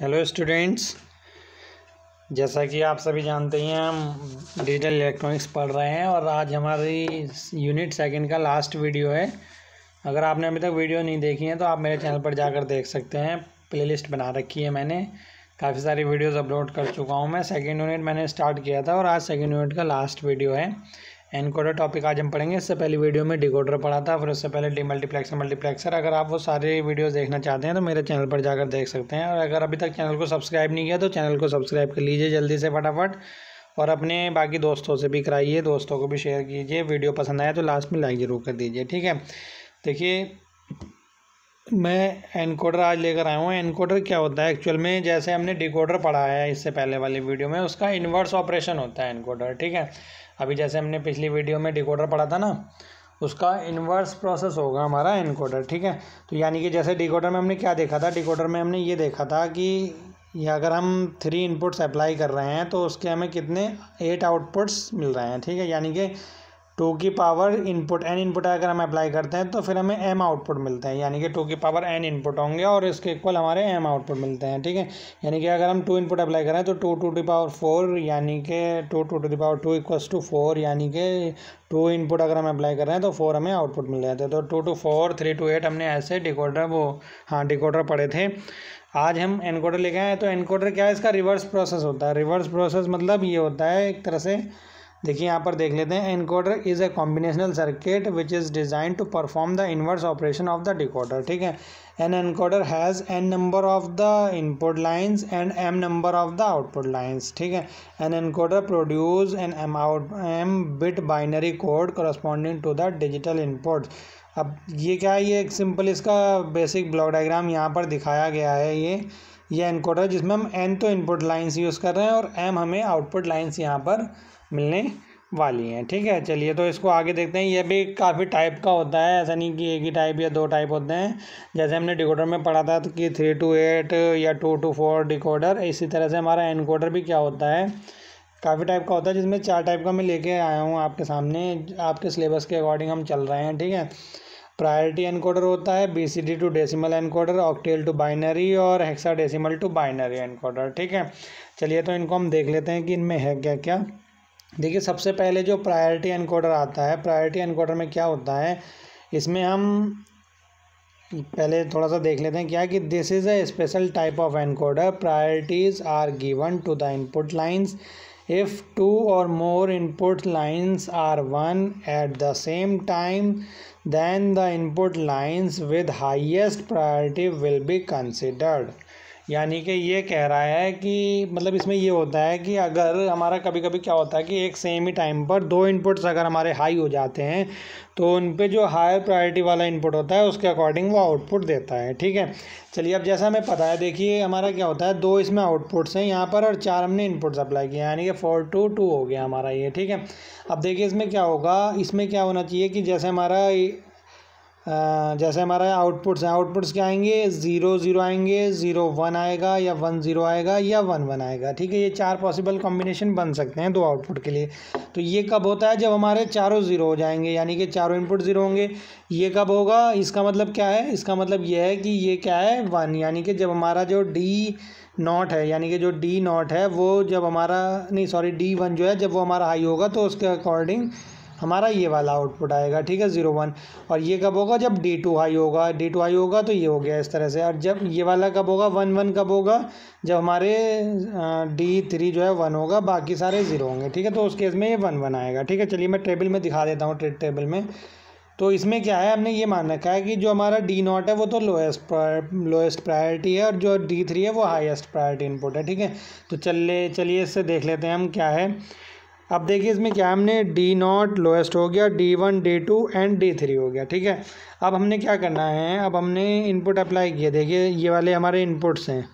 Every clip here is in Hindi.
हेलो स्टूडेंट्स जैसा कि आप सभी जानते हैं हम डिजिटल इलेक्ट्रॉनिक्स पढ़ रहे हैं और आज हमारी यूनिट सेकंड का लास्ट वीडियो है अगर आपने अभी तक वीडियो नहीं देखी है तो आप मेरे चैनल पर जाकर देख सकते हैं प्लेलिस्ट बना रखी है मैंने काफ़ी सारी वीडियोस अपलोड कर चुका हूं मैं सेकंड यूनिट मैंने स्टार्ट किया था और आज सेकेंड यूनिट का लास्ट वीडियो है एनकोडर टॉपिक आज हम पढ़ेंगे इससे पहले वीडियो में डिकोडर पढ़ा था फिर उससे पहले डी मल्टीप्लेक्सर मल्टीप्लेक्सर अगर आप वो सारे वीडियोस देखना चाहते हैं तो मेरे चैनल पर जाकर देख सकते हैं और अगर अभी तक चैनल को सब्सक्राइब नहीं किया तो चैनल को सब्सक्राइब कर लीजिए जल्दी से फटाफट और अपने बाकी दोस्तों से भी कराइए दोस्तों को भी शेयर कीजिए वीडियो पसंद आया तो लास्ट में लाइक ज़रूर कर दीजिए ठीक है देखिए मैं एनकोडर आज लेकर आया हूँ एनकोडर क्या होता है एक्चुअल में जैसे हमने डिकोडर पढ़ा है इससे पहले वाली वीडियो में उसका इन्वर्स ऑपरेशन होता है एनकोडर ठीक है अभी जैसे हमने पिछली वीडियो में डिकोडर पढ़ा था ना उसका इन्वर्स प्रोसेस होगा हमारा इनकोडर ठीक है तो यानी कि जैसे डिकोडर में हमने क्या देखा था डिकोडर में हमने ये देखा था कि या अगर हम थ्री इनपुट्स अप्लाई कर रहे हैं तो उसके हमें कितने एट आउटपुट्स मिल रहे हैं ठीक है यानी कि टू की पावर इनपुट एन इनपुट अगर हम अप्लाई करते हैं तो फिर हमें एम आउटपुट मिलते हैं यानी कि टू की पावर एन इनपुट होंगे और इसके इक्वल हमारे एम आउटपुट मिलते हैं ठीक है यानी कि अगर हम टू इनपुट अप्लाई करें तो two to the power four यानी कि two two to the power two equals to four यानी कि टू इनपुट अगर हम अप्लाई कर रहे हैं तो फोर हमें आउटपुट मिल जाते हैं तो two to four three to eight हमने ऐसे डिकोडर वो हाँ डिकोडर पढ़े थे आज हम एनकोडर लेके आए तो एनकोडर क्या है इसका रिवर्स प्रोसेस होता है रिवर्स प्रोसेस मतलब ये होता है एक तरह से देखिए यहाँ पर देख लेते हैं encoder is a combinational circuit which is designed to perform the inverse operation of the decoder ठीक है an encoder has n number of the input lines and m number of the output lines ठीक है an encoder produce an m out m bit binary code corresponding to the digital input अब ये क्या है ये एक सिंपल इसका बेसिक ब्लॉक डायग्राम यहाँ पर दिखाया गया है ये यह इनकोडर है जिसमें हम एन तो इनपुट लाइन्स यूज़ कर रहे हैं और एम हमें आउटपुट लाइन्स यहाँ पर मिलने वाली हैं ठीक है चलिए तो इसको आगे देखते हैं ये भी काफ़ी टाइप का होता है ऐसा नहीं कि एक ही टाइप या दो टाइप होते हैं जैसे हमने डिकोडर में पढ़ा था तो कि थ्री टू एट या टू टू फोर डिकोडर इसी तरह से हमारा एनकोडर भी क्या होता है काफ़ी टाइप का होता है जिसमें चार टाइप का मैं लेके आया हूँ आपके सामने आपके सिलेबस के अकॉर्डिंग हम चल रहे हैं ठीक है प्रायोरिटी एनकोडर होता है BCD to decimal encoder octal to binary और hexadecimal to binary encoder ठीक है चलिए तो इनको हम देख लेते हैं कि इनमें है क्या क्या देखिए सबसे पहले जो प्रायोरिटी एनकोडर आता है प्रायोरिटी एनकोडर में क्या होता है इसमें हम पहले थोड़ा सा देख लेते हैं क्या कि this is a special type of encoder priorities are given to the input lines if two or more input lines are one at the same time then the input lines with highest priority will be considered यानी कि ये कह रहा है कि मतलब इसमें ये होता है कि अगर हमारा कभी कभी क्या होता है कि एक सेम ही टाइम पर दो इनपुट्स अगर हमारे हाई हो जाते हैं तो उन पर जो हायर प्रायोरिटी वाला इनपुट होता है उसके अकॉर्डिंग वो आउटपुट देता है ठीक है चलिए अब जैसा हमें पता है देखिए हमारा क्या होता है दो इसमें आउटपुट्स हैं यहाँ पर और चार हमने इनपुट्स अप्लाई किया यानी कि फोर टू टू हो गया हमारा ये ठीक है अब देखिए इसमें क्या होगा इसमें क्या होना चाहिए कि जैसे हमारा जैसे हमारा आउटपुट्स हैं आउटपुट्स क्या आएंगे ज़ीरो ज़ीरो आएंगे ज़ीरो वन आएगा या वन ज़ीरो आएगा या वन वन आएगा ठीक है ये चार पॉसिबल कॉम्बिनेशन बन सकते हैं दो आउटपुट के लिए तो ये कब होता है जब हमारे चारों ज़ीरो हो जाएंगे यानी कि चारों इनपुट ज़ीरो होंगे ये कब होगा इसका मतलब क्या है इसका मतलब ये है कि ये क्या है वन यानी कि जब हमारा जो डी नॉट है यानी कि जो डी नॉट है वो जब हमारा नहीं सॉरी डी वन जो है जब वो हमारा हाई होगा तो उसके अकॉर्डिंग हमारा ये वाला आउटपुट आएगा ठीक है ज़ीरो वन और ये कब होगा जब डी टू हाई होगा डी टू हाई होगा तो ये हो गया इस तरह से और जब ये वाला कब होगा वन वन कब होगा जब हमारे डी थ्री जो है वन होगा बाकी सारे ज़ीरो होंगे ठीक है तो उस केस में ये वन वन आएगा ठीक है चलिए मैं टेबल में दिखा देता हूँ ट्रेड टेबल में तो इसमें क्या है हमने ये मान रखा है कि जो हमारा डी नॉट है वो तो लोएस्ट लोएस्ट प्रायोरिटी है और जो डी थ्री है वो हाईएस्ट प्रायोरिटी इनपुट है ठीक है तो चल चलिए इससे देख लेते हैं हम क्या है अब देखिए इसमें क्या हमने डी नॉट लोएस्ट हो गया D one D two and D three हो गया ठीक है अब हमने क्या करना है अब हमने इनपुट अप्लाई किया देखिए ये वाले हमारे इनपुट्स हैं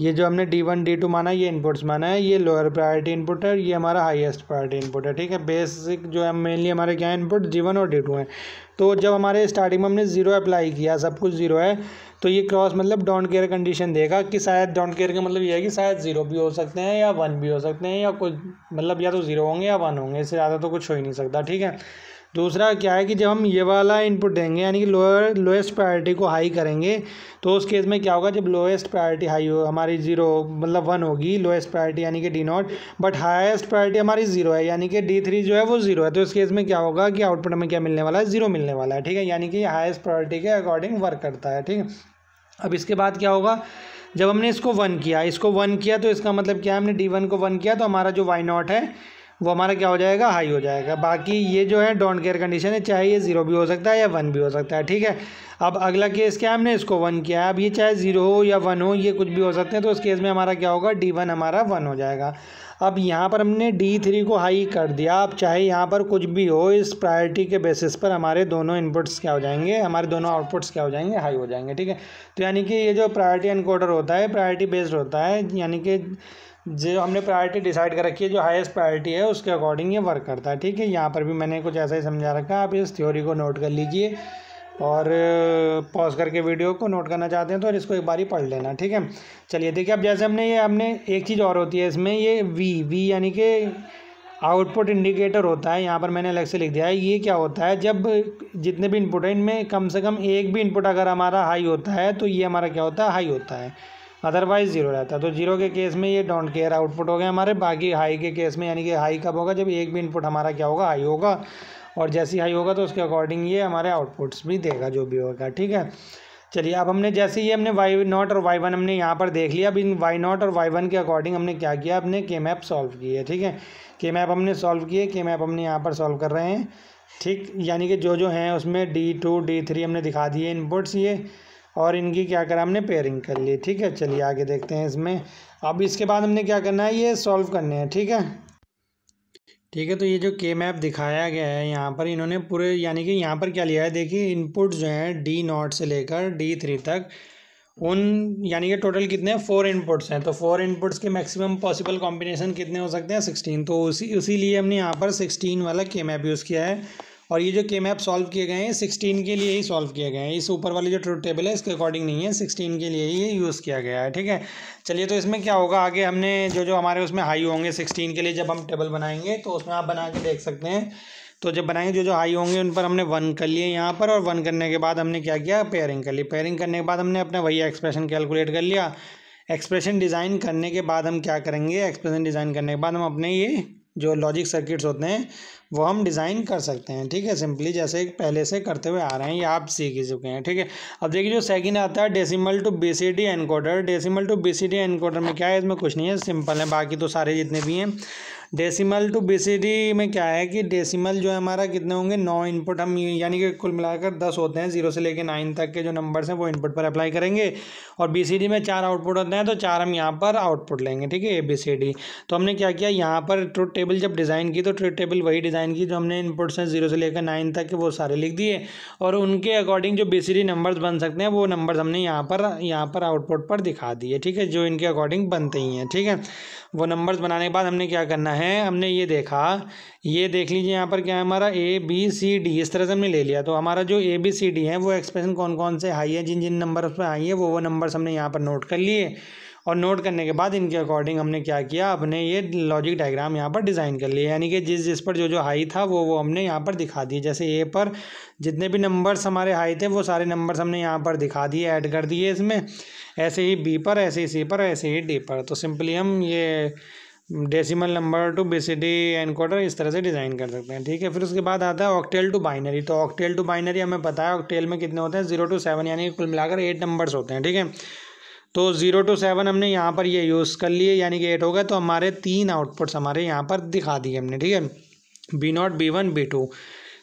ये जो हमने डी वन डी टू माना ये इनपुट्स माना है ये लोअर प्रायोरिटी इनपुट है ये हमारा हाईएस्ट प्रायोरिटी इनपुट है ठीक है बेसिक जो है मेनली हमारे क्या इनपुट डी वन और डी टू हैं तो जब हमारे स्टार्टिंग में हमने ज़ीरो अप्लाई किया सब कुछ ज़ीरो है तो ये क्रॉस मतलब डोंट केयर कंडीशन देगा कि शायद डोंट केयर का मतलब ये है कि शायद ज़ीरो भी हो सकते हैं या वन भी हो सकते हैं या कुछ मतलब या तो ज़ीरो होंगे या वन होंगे इससे ज़्यादा तो कुछ हो ही नहीं सकता ठीक है दूसरा क्या है कि जब हम ये वाला इनपुट देंगे यानी कि लोअर लोएस्ट प्रायोरिटी को हाई करेंगे तो उस केस में क्या होगा जब लोएस्ट प्रायोरिटी हाई हो हमारी जीरो मतलब वन होगी लोएस्ट प्रायोरिटी यानी कि D not but highest priority हमारी जीरो है यानी कि डी थ्री जो है वो जीरो है तो इस केस में क्या होगा कि आउटपुट हमें क्या मिलने वाला है जीरो मिलने वाला है ठीक है यानी कि हाइस्ट प्रायोरिटी के अकॉर्डिंग वर्क करता है ठीक है अब इसके बाद क्या होगा जब हमने इसको वन किया इसको वन किया तो इसका मतलब क्या है हमने डी वन को वन किया तो हमारा जो वाई नॉट है वो हमारा क्या हो जाएगा हाई हो जाएगा बाकी ये जो है डोंट केयर कंडीशन है चाहे ये ज़ीरो भी हो सकता है या वन भी हो सकता है ठीक है अब अगला केस क्या हमने इसको वन किया है अब ये चाहे ज़ीरो हो या वन हो ये कुछ भी हो सकते हैं तो उस केस में हमारा क्या होगा डी वन हमारा वन हो जाएगा अब यहाँ पर हमने डी थ्री को हाई कर दिया अब चाहे यहाँ पर कुछ भी हो इस प्रायोरिटी के बेसिस पर हमारे दोनों इनपुट्स क्या हो जाएंगे हमारे दोनों आउटपुट्स क्या हो जाएंगे हाई हो जाएंगे ठीक है तो यानी कि ये जो प्रायोरिटी एनकोडर होता है प्रायोरिटी बेस्ड होता है यानी कि जो हमने प्रायोरिटी डिसाइड कर रखी है जो हाईएस्ट प्रायोरिटी है उसके अकॉर्डिंग ये वर्क करता है ठीक है यहाँ पर भी मैंने कुछ ऐसा ही समझा रखा है आप इस थ्योरी को नोट कर लीजिए और पॉज करके वीडियो को नोट करना चाहते हैं तो इसको एक बार ही पढ़ लेना ठीक है चलिए देखिए अब जैसे हमने ये हमने एक चीज़ और होती है इसमें ये वी वी यानी कि आउटपुट इंडिकेटर होता है यहाँ पर मैंने अलग से लिख दिया है ये क्या होता है जब जितने भी इनपुट हैं इनमें कम से कम एक भी इनपुट अगर हमारा हाई होता है तो ये हमारा क्या होता है हाई होता है अदरवाइज़ जीरो रहता है तो जीरो के केस में ये डोंट केयर आउटपुट हो गए हमारे बाकी हाई के केस में यानी कि हाई कब होगा जब एक भी इनपुट हमारा क्या होगा हाई होगा और जैसी हाई होगा तो उसके अकॉर्डिंग ये हमारे आउटपुट्स भी देगा जो भी होगा ठीक है चलिए अब हमने जैसे ही हमने वाई नॉट और वाई वन हमने यहाँ पर देख लिया अब इन वाई नॉट और वाई वन के अकॉर्डिंग हमने क्या किया अपने के मैप सॉल्व किए ठीक है के मैप हमने सॉल्व किए के मैप हमने यहाँ पर सॉल्व कर रहे हैं ठीक यानी कि जो जो हैं उसमें डी टू डी थ्री हमने दिखा दिए इनपुट्स ये और इनकी क्या करा हमने पेयरिंग कर ली ठीक है चलिए आगे देखते हैं इसमें अब इसके बाद हमने क्या करना है ये सॉल्व करने हैं ठीक है ठीक है तो ये जो के मैप दिखाया गया है यहाँ पर इन्होंने पूरे यानी कि यहाँ पर क्या लिया है देखिए इनपुट जो हैं डी नॉट से लेकर डी थ्री तक उन यानी कि टोटल कितने फोर इनपुट्स हैं तो फोर इनपुट्स के मैक्सिमम पॉसिबल कॉम्बिनेशन कितने हो सकते हैं सिक्सटीन तो उसी उसी लिए हमने यहाँ पर सिक्सटीन वाला के मैप यूज़ किया है और ये जो के मैप सॉल्व किए गए हैं सिक्सटीन के लिए ही सॉल्व किए गए हैं इस ऊपर वाली जो ट्रू टेबल है इसके अकॉर्डिंग नहीं है सिक्सटीन के लिए ही ये यूज़ किया गया है ठीक है चलिए तो इसमें क्या होगा आगे हमने जो जो हमारे उसमें हाई होंगे सिक्सटीन के लिए जब हम टेबल बनाएंगे तो उसमें आप बना के देख सकते हैं तो जब बनाएंगे जो जो हाई होंगे उन पर हमने वन कर लिए यहाँ पर और वन करने के बाद हमने क्या किया पेयरिंग कर ली पेयरिंग करने के बाद हमने अपना वही एक्सप्रेशन कैलकुलेट कर लिया एक्सप्रेशन डिज़ाइन करने के बाद हम क्या करेंगे एक्सप्रेशन डिज़ाइन करने के बाद हम अपने ये जो लॉजिक सर्किट्स होते हैं वो हम डिज़ाइन कर सकते हैं ठीक है सिंपली जैसे पहले से करते हुए आ रहे हैं ये आप सीख ही चुके हैं ठीक है अब देखिए जो सेकंड आता है decimal to BCD encoder decimal to BCD encoder में क्या है इसमें कुछ नहीं है सिंपल है बाकी तो सारे जितने भी हैं डेसिमल टू बीसीडी में क्या है कि डेसिमल जो है हमारा कितने होंगे नौ इनपुट हम यानी कि कुल मिलाकर दस होते हैं जीरो से लेकर नाइन तक के जो नंबर्स हैं वो इनपुट पर अप्लाई करेंगे और बीसीडी में चार आउटपुट होते हैं तो चार हम यहाँ पर आउटपुट लेंगे ठीक है ए बी सी डी तो हमने क्या किया यहाँ पर ट्रुथ टेबल जब डिज़ाइन की तो ट्रुथ टेबल वही डिज़ाइन की जो हमने इनपुट्स हैं जीरो से लेकर नाइन तक के वो सारे लिख दिए और उनके अकॉर्डिंग जो बी सी डी नंबर्स बन सकते हैं वो नंबर्स हमने यहाँ पर यहाँ पर आउटपुट पर दिखा दिए ठीक है जो इनके अकॉर्डिंग बनते ही हैं ठीक है वो नंबर्स बनाने के बाद हमने क्या करना है हैं हमने ये देखा ये देख लीजिए यहाँ पर क्या है हमारा ए बी सी डी इस तरह से हमने ले लिया तो हमारा जो ए बी सी डी है वो एक्सप्रेशन कौन कौन से हाई है जिन जिन नंबर उस पर हाई है वो वो नंबर्स हमने यहाँ पर नोट कर लिए और नोट करने के बाद इनके अकॉर्डिंग हमने क्या किया अपने ये लॉजिक डायग्राम यहाँ पर डिज़ाइन कर लिए यानी कि जिस जिस पर जो जो हाई था वो वो हमने यहाँ पर दिखा दिए जैसे ए पर जितने भी नंबर्स हमारे हाई थे वो सारे नंबर्स हमने यहाँ पर दिखा दिए ऐड कर दिए इसमें ऐसे ही बी पर ऐसे ही सी पर ऐसे ही डी पर तो सिंपली हम ये decimal number to BCD encoder इस तरह से डिज़ाइन कर सकते हैं ठीक है फिर उसके बाद आता है ऑक्टेल टू बाइनरी तो ऑक्टेल टू बाइनरी हमें पता है ऑक्टेल में कितने होते हैं जीरो टू सेवन यानी कुल मिलाकर एट नंबर्स होते हैं ठीक है तो जीरो टू सेवन हमने यहाँ पर ये यूज़ कर लिए यानी कि एट हो गया तो हमारे तीन आउटपुट्स हमारे यहाँ पर दिखा दिए हमने ठीक है B not B one B two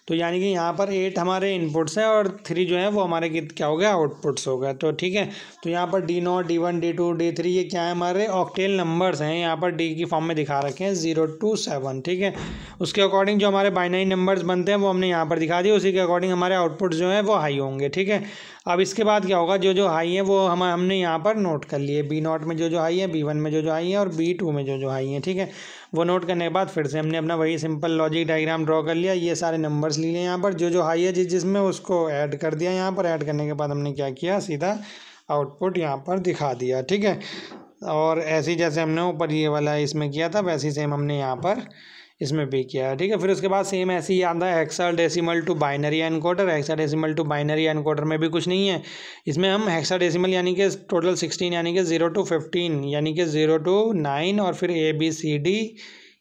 तो यानी कि यहाँ पर एट हमारे इनपुट्स हैं और थ्री जो है वो हमारे क्या हो गया आउटपुट्स हो गया तो ठीक है तो यहाँ पर D not D one D two D three ये क्या है हमारे ऑक्टेल नंबर्स हैं यहाँ पर डी की फॉर्म में दिखा रखे हैं जीरो टू सेवन ठीक है उसके अकॉर्डिंग जो हमारे बाइनरी नंबर्स बनते हैं वो हमने यहाँ पर दिखा दिए उसी के अकॉर्डिंग हमारे आउटपुट जो है वो हाई होंगे ठीक है अब इसके बाद क्या होगा जो जो हाई है वो हम हमने यहाँ पर नोट कर लिए बी नॉट में जो जो हाई है बी वन में जो जो हाई है और बी टू में जो जो हाई है ठीक है वो नोट करने के बाद फिर से हमने अपना वही सिंपल लॉजिक डायग्राम ड्रॉ कर लिया ये सारे नंबर्स लिए यहाँ पर जो जो हाई है जिस जिसमें उसको ऐड कर दिया यहाँ पर ऐड करने के बाद हमने क्या किया सीधा आउटपुट यहाँ पर दिखा दिया ठीक है और ऐसे जैसे हमने ऊपर ये वाला इसमें किया था वैसे सेम हमने यहाँ पर इसमें भी किया है ठीक है फिर उसके बाद सेम ऐसे ही आता है hexadecimal to binary encoder hexadecimal to binary encoder में भी कुछ नहीं है इसमें हम हेक्सा डेसिमल यानी कि टोटल सिक्सटीन यानी कि ज़ीरो टू फिफ्टीन यानी कि ज़ीरो टू नाइन और फिर A B C D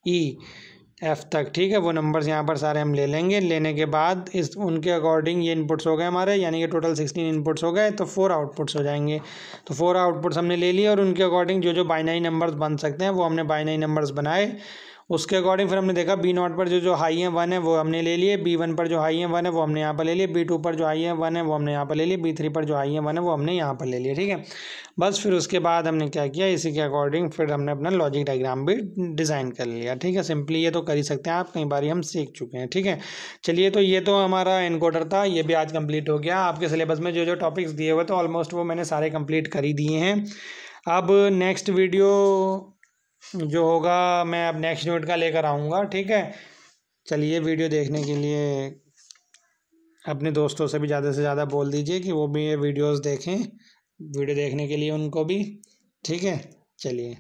E F तक ठीक है वो नंबर्स यहाँ पर सारे हम ले लेंगे लेने के बाद इस उनके अकॉर्डिंग ये इनपुट्स हो गए हमारे यानी कि टोटल सिक्सटीन इनपुट्स हो गए तो फोर आउटपुट्स हो जाएंगे तो फोर आउटपुट्स हमने ले लिए और उनके अकॉर्डिंग जो जो बाइनरी नंबर्स बन सकते हैं वो हमने बाइनरी नंबर्स बनाए उसके अकॉर्डिंग फिर हमने देखा बी नॉट पर जो जो हाई है वन है वो हमने ले लिए बी वन पर जो हाई है वन है वो हमने यहाँ पर ले लिए बी टू पर जो हाई है वन है वो हमने यहाँ पर ले लिए बी थ्री पर जो हाई है वन है वो हमने यहाँ पर ले लिए ठीक है बस फिर उसके बाद हमने क्या किया इसी के अकॉर्डिंग फिर हमने अपना लॉजिक डाइग्राम भी डिज़ाइन कर लिया ठीक है सिंपली ये तो कर ही सकते हैं आप कई बार हम सीख चुके हैं ठीक है चलिए तो ये तो हमारा इनकोडर था ये भी आज कम्प्लीट हो गया आपके सिलेबस में जो जो टॉपिक्स दिए हुए तो ऑलमोस्ट वो मैंने सारे कम्प्लीट कर ही दिए हैं अब नेक्स्ट वीडियो जो होगा मैं अब नेक्स्ट यूनिट का लेकर आऊँगा ठीक है चलिए वीडियो देखने के लिए अपने दोस्तों से भी ज़्यादा से ज़्यादा बोल दीजिए कि वो भी ये वीडियोस देखें वीडियो देखने के लिए उनको भी ठीक है चलिए